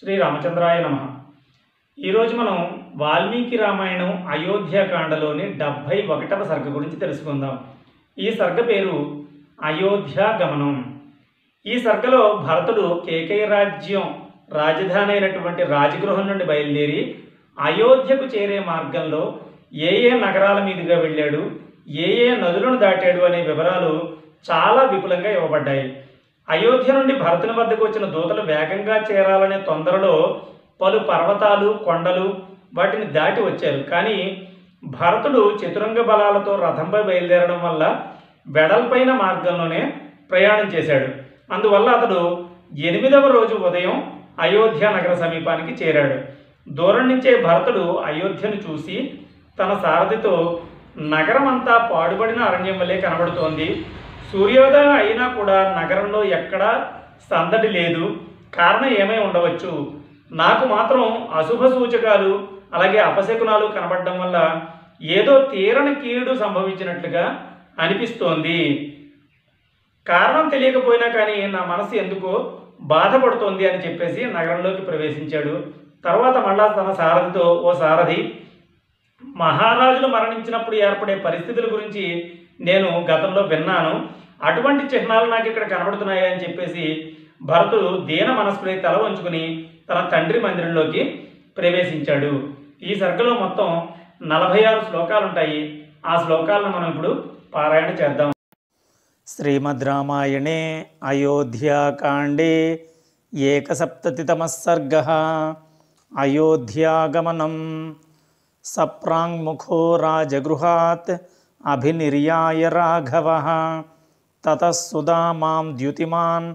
శ్రీరామచంద్రాయ నమ ఈరోజు మనం వాల్మీకి రామాయణం అయోధ్యాకాండలోని డెబ్భై ఒకటవ సర్గ గురించి తెలుసుకుందాం ఈ సర్గ పేరు అయోధ్య గమనం ఈ సర్గలో భరతుడు కేకయ రాజ్యం రాజధాని అయినటువంటి రాజగృహం నుండి బయలుదేరి అయోధ్యకు చేరే మార్గంలో ఏ ఏ నగరాల మీదుగా వెళ్ళాడు ఏ ఏ నదులను దాటాడు అనే వివరాలు చాలా విపులంగా ఇవ్వబడ్డాయి అయోధ్య నుండి భరతుని వద్దకు వచ్చిన దూతలు వేగంగా చేరాలనే తొందరలో పలు పర్వతాలు కొండలు వాటిని దాటి వచ్చారు కానీ భరతుడు చతురంగ బలాలతో రథంపై బయలుదేరడం వల్ల వెడల్పైన మార్గంలోనే ప్రయాణం చేశాడు అందువల్ల అతడు ఎనిమిదవ రోజు ఉదయం అయోధ్య నగర సమీపానికి చేరాడు దూరం నుంచే భరతుడు అయోధ్యను చూసి తన సారథితో నగరమంతా పాడుబడిన అరణ్యం వలె కనబడుతోంది సూర్యోదయం అయినా కూడా నగరంలో ఎక్కడా సందడి లేదు కారణం ఏమై ఉండవచ్చు నాకు మాత్రం అశుభ సూచకాలు అలాగే అపశకునాలు కనబడడం వల్ల ఏదో తీరని కీడు సంభవించినట్లుగా అనిపిస్తోంది కారణం తెలియకపోయినా కానీ నా మనసు ఎందుకో బాధపడుతోంది అని చెప్పేసి నగరంలోకి ప్రవేశించాడు తర్వాత మళ్ళా తన సారథితో ఓ సారథి మహారాజులు మరణించినప్పుడు ఏర్పడే పరిస్థితుల గురించి నేను గతంలో విన్నాను అటువంటి చిహ్నాలు నాకు ఇక్కడ కనబడుతున్నాయి అని చెప్పేసి భరతుడు దీన మనస్సుపై తల వంచుకుని తన తండ్రి మందిరంలోకి ప్రవేశించాడు ఈ సర్కిల్లో మొత్తం నలభై ఆరు శ్లోకాలు ఉంటాయి ఆ శ్లోకాలను మనం ఇప్పుడు పారాయణ చేద్దాం శ్రీమద్ రామాయణే అయోధ్యాకాండే ఏకసప్తతితమ సర్గ అయోధ్యాగమనం సప్రాంగ్ముఖో రాజగృహాత్ अभिनिर्याय राघवः ततः सुधा मां द्युतिमान्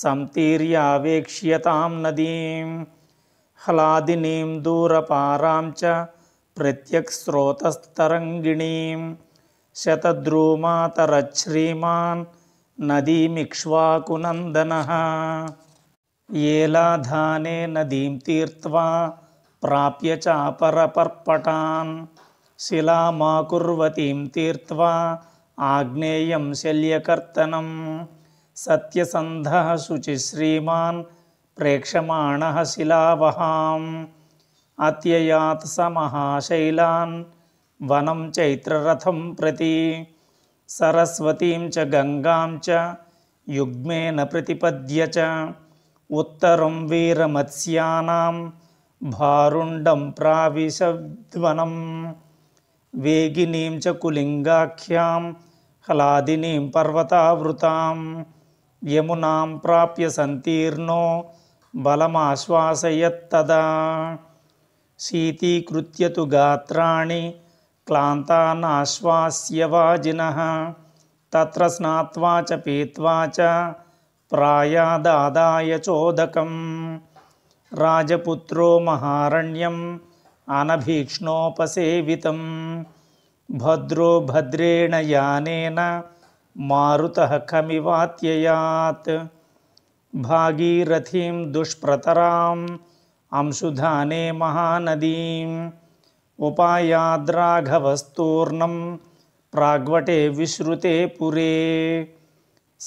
सन्तीर्यावेक्ष्यतां नदीं हलादिनीं दूरपारां च प्रत्यक्स्रोतस्तरङ्गिणीं शतद्रूमातरच्छ्रीमान् नदीमिक्ष्वाकुनन्दनः येलाधाने नदीं तीर्त्वा प्राप्य चापरपर्पटान् शिलामा कुर्वतीं तीर्त्वा आग्नेयं शल्यकर्तनं सत्यसन्धः शुचिश्रीमान् प्रेक्षमाणः शिलावहाम् स महाशैलान् वनं चैत्ररथं प्रति सरस्वतीं च गङ्गां च युग्मेन प्रतिपद्य च उत्तरं वीरमत्स्यानां भारुण्डं प्राविशद्वनम् वेगिनीं च कुलिङ्गाख्यां हलादिनीं पर्वतावृतां यमुनां प्राप्य सन्तीर्णो बलमाश्वासयत्तदा शीतीकृत्य तु गात्राणि क्लान्तानाश्वास्य वाजिनः तत्र स्नात्वा च पीत्वा च प्रायादादाय चोदकं राजपुत्रो महारण्यं अनभीक्ष्णोपसेवितं भद्रो भद्रेण यानेन मारुतः खमिवात्ययात् भागीरथीं दुष्प्रतराम् अंशुधाने महानदीम् उपायाद्राघवस्तूर्णं प्राग्वटे विश्रुते पुरे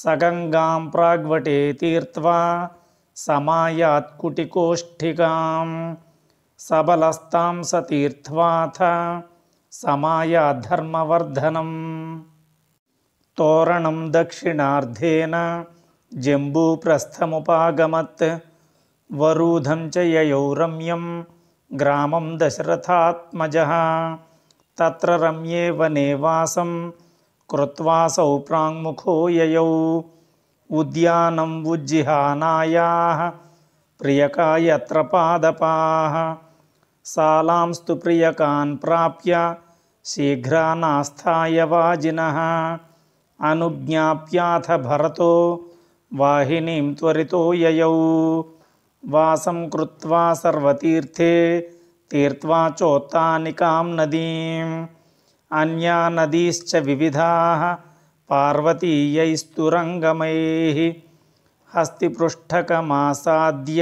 सगङ्गां प्राग्वटे तीर्त्वा समायात्कुटिकोष्ठिकाम् सबलस्तां समाया समायाधर्मवर्धनं तोरणं दक्षिणार्धेन जम्बूप्रस्थमुपागमत् वरुधं च ययौ रम्यं ग्रामं दशरथात्मजः तत्र रम्ये वने वासं कृत्वासौ प्राङ्मुखो ययौ उद्यानं प्रियका यत्र पादपाः सालांस्तु प्रियकान् प्राप्य शीघ्रानास्थाय वाजिनः अनुज्ञाप्याथ भरतो वाहिनीं त्वरितो ययौ वासं कृत्वा सर्वतीर्थे तीर्त्वा चोत्तानिकां नदीम् अन्या नदीश्च विविधाः पार्वतीयैस्तुरङ्गमैः हस्तिपृष्ठकमासाद्य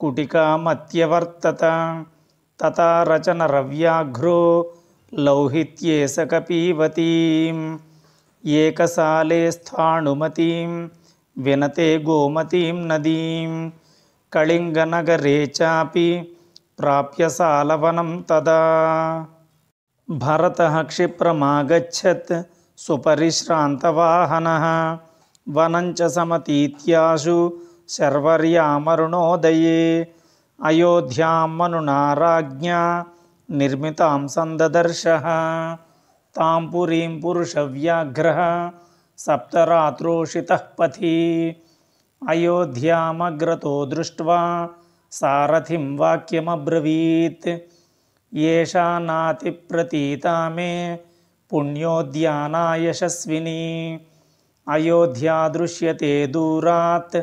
कुटिकामत्यवर्तत तथा रचनरव्याघ्रो लौहित्ये सकपीवतीं एकसाले स्थाणुमतीं विनते गोमतीं नदीं कलिङ्गनगरे चापि प्राप्य सालवनं तदा भरतः क्षिप्रमागच्छत् सुपरिश्रान्तवाहनः वनञ्च समतीत्याशु शर्वर्यामरुणोदये అయోధ్యామనునారాజ్ఞ నిర్మితాం సందదర్శ తాం పురీం పురుషవ్యాఘ్ర సప్తరాత్రోషిత పథి అయోధ్యామగ్రతో దృష్ట్వా సారథిం వాక్యమబ్రవీత్ ఏషా నాతి ప్రతీతా మే పుణ్యోద్యానా యశస్విని అయోధ్యా దృశ్యతే దూరాత్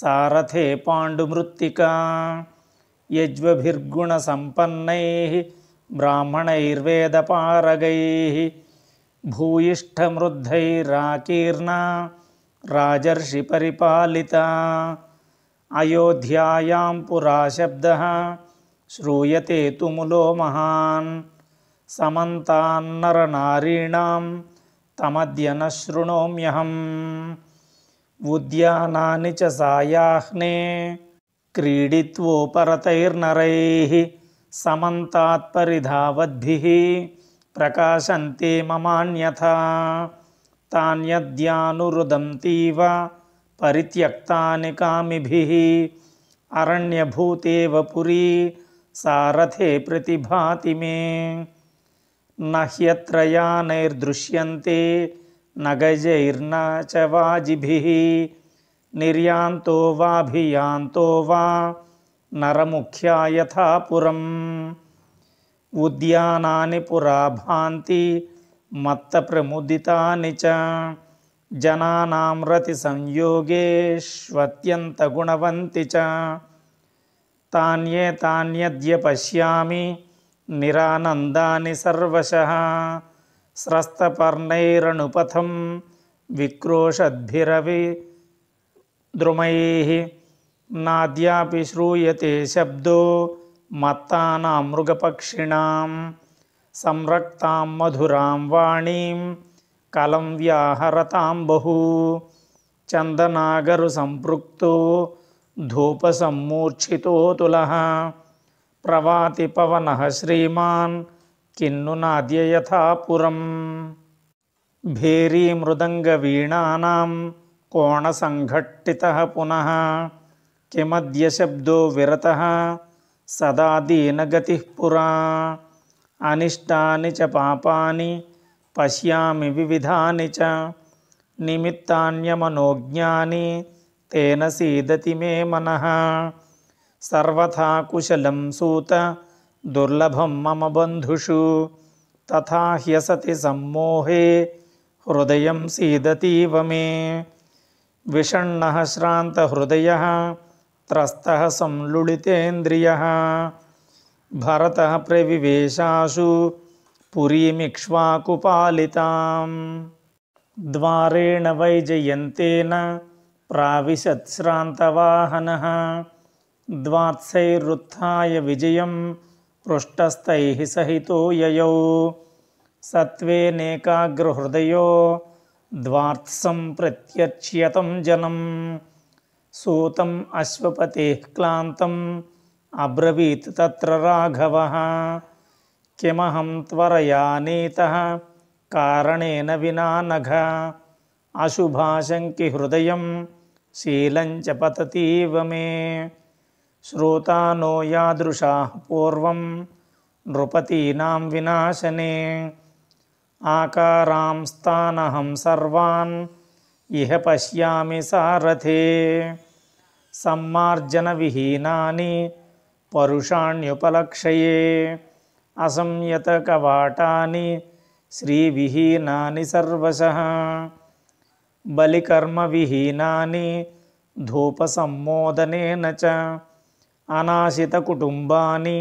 సారథే పాండుమృత్తికా यज्वभिर्गुणसम्पन्नैः ब्राह्मणैर्वेदपारगैः भूयिष्ठमृद्धैराकीर्णा राजर्षिपरिपालिता अयोध्यायां पुरा शब्दः श्रूयते तु मुलो महान् समन्तान्नरनारीणां तमद्य न उद्यानानि च सायाह्ने क्रीडित्वोपरतैर्नरैः समन्तात्परिधावद्भिः प्रकाशन्ते ममान्यथा तान्यद्यानुरुदन्तीव परित्यक्तानि कामिभिः अरण्यभूतेव पुरी सारथे प्रतिभाति मे न नैर्दृश्यन्ते न गजैर्न च वाजिभिः निर्यान्तो वाभियान्तो वा नरमुख्या यथा पुरम् उद्यानानि पुरा भान्ति मत्तप्रमुदितानि च जनानां रतिसंयोगेष्वत्यन्तगुणवन्ति च तान्ये तान्यद्य पश्यामि निरानन्दानि सर्वशः स्रस्तपर्णैरनुपथं विक्रोशद्भिरवि द्रुमैः नाद्यापि श्रूयते शब्दो मत्तानां मृगपक्षिणां संरक्तां मधुरां वाणीं कलं व्याहरतां बहु चन्दनागरुसम्पृक्तो धूपसम्मूर्च्छितोऽतुलः प्रवातिपवनः श्रीमान् किन्नुनाद्य यथा पुरं भेरीमृदङ्गवीणानां कोणसङ्घट्टितः पुनः किमद्यशब्दो विरतः सदा दीनगतिः पुरा अनिष्टानि च पापानि पश्यामि विविधानि च निमित्तान्यमनोज्ञानि तेन सीदति मे मनः सर्वथा कुशलं सूत दुर्लभं मम बन्धुषु तथा ह्यसति सम्मोहे हृदयं सीदतीव मे विषण्णः श्रान्तहृदयः त्रस्तः संलुलितेन्द्रियः भरतः प्रविवेशासु पुरीमिक्ष्वाकुपालितां द्वारेण वैजयन्तेन प्राविशत्श्रान्तवाहनः द्वात्सैरुत्थाय विजयं पृष्टस्तैः सहितो ययौ सत्त्वेनेकाग्रहृदयो द्वार्थसं प्रत्यक्ष्यत जनम सूतम अश्वपते क्लान्तम् अब्रवीत तत्र राघव किमहम तरया नीतः कारणेन विना नघ अशुभाशङ्किहृदयं शील पततीव मे श्रोता नो यादृशा पूर्व नृपतीनाशने विनाशने आकारांस्तानहं सर्वान् इह पश्यामि सारथे सम्मार्जनविहीनानि परुषाण्युपलक्षये असंयतकवाटानि श्रीविहीनानि सर्वशः बलिकर्मविहीनानि धूपसम्मोदनेन च अनाशितकुटुम्बानि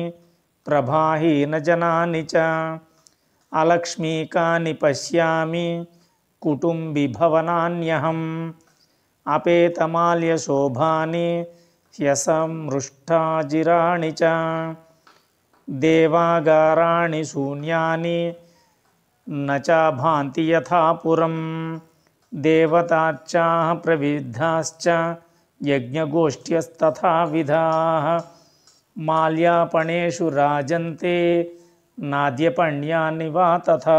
प्रभाहीनजनानि च अलक्ष्मीकानि पश्यामि कुटुम्बिभवनान्यहम् अपेतमाल्यशोभानि ह्यसं च देवागाराणि शून्यानि न च भान्ति यथा पुरं देवतार्चाः प्रविद्धाश्च यज्ञगोष्ठ्यस्तथाविधाः माल्यापणेषु राजन्ते नाद्यपण्यानि वा तथा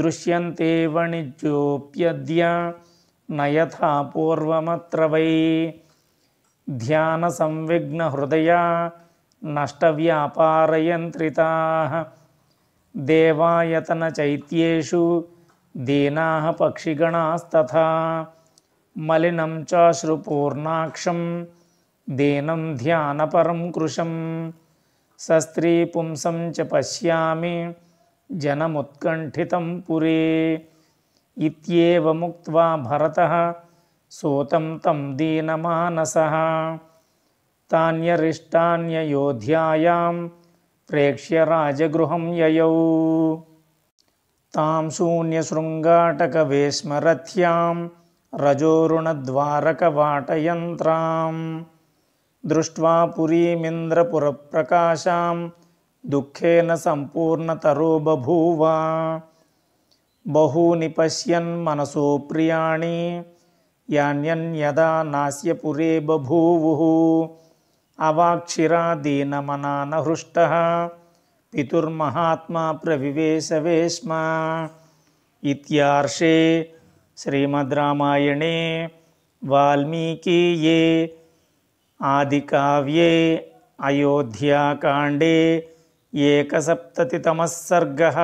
दृश्यन्ते वणिज्योऽप्यद्य न यथा पूर्वमत्र वै ध्यानसंविघ्नहृदया नष्टव्यापारयन्त्रिताः देवायतनचैत्येषु दीनाः पक्षिगणास्तथा मलिनं च श्रुपूर्णाक्षं ध्यानपरं कृशं सस्त्रीपुंसं च पश्यामि जनमुत्कण्ठितं पुरे इत्येवमुक्त्वा भरतः सोतं तं दीनमानसः तान्यरिष्टान्ययोध्यायां प्रेक्ष्य राजगृहं ययौ तां शून्यशृङ्गाटकवेश्मरथ्यां रजोरुणद्वारकवाटयन्त्राम् दृष्ट्वा पुरीमिन्द्रपुरप्रकाशां दुःखेन सम्पूर्णतरो बभूव बहूनि पश्यन्मनसो प्रियाणि यान्यन्यदा नास्य पुरे बभूवुः अवाक्षिरा दीनमना न हृष्टः पितुर्महात्मा प्रविवेशवेश्म इत्यार्षे श्रीमद्रामायणे वाल्मीकिये आदिकाव्ये अयोध्याकाण्डे एकसप्ततितमः सर्गः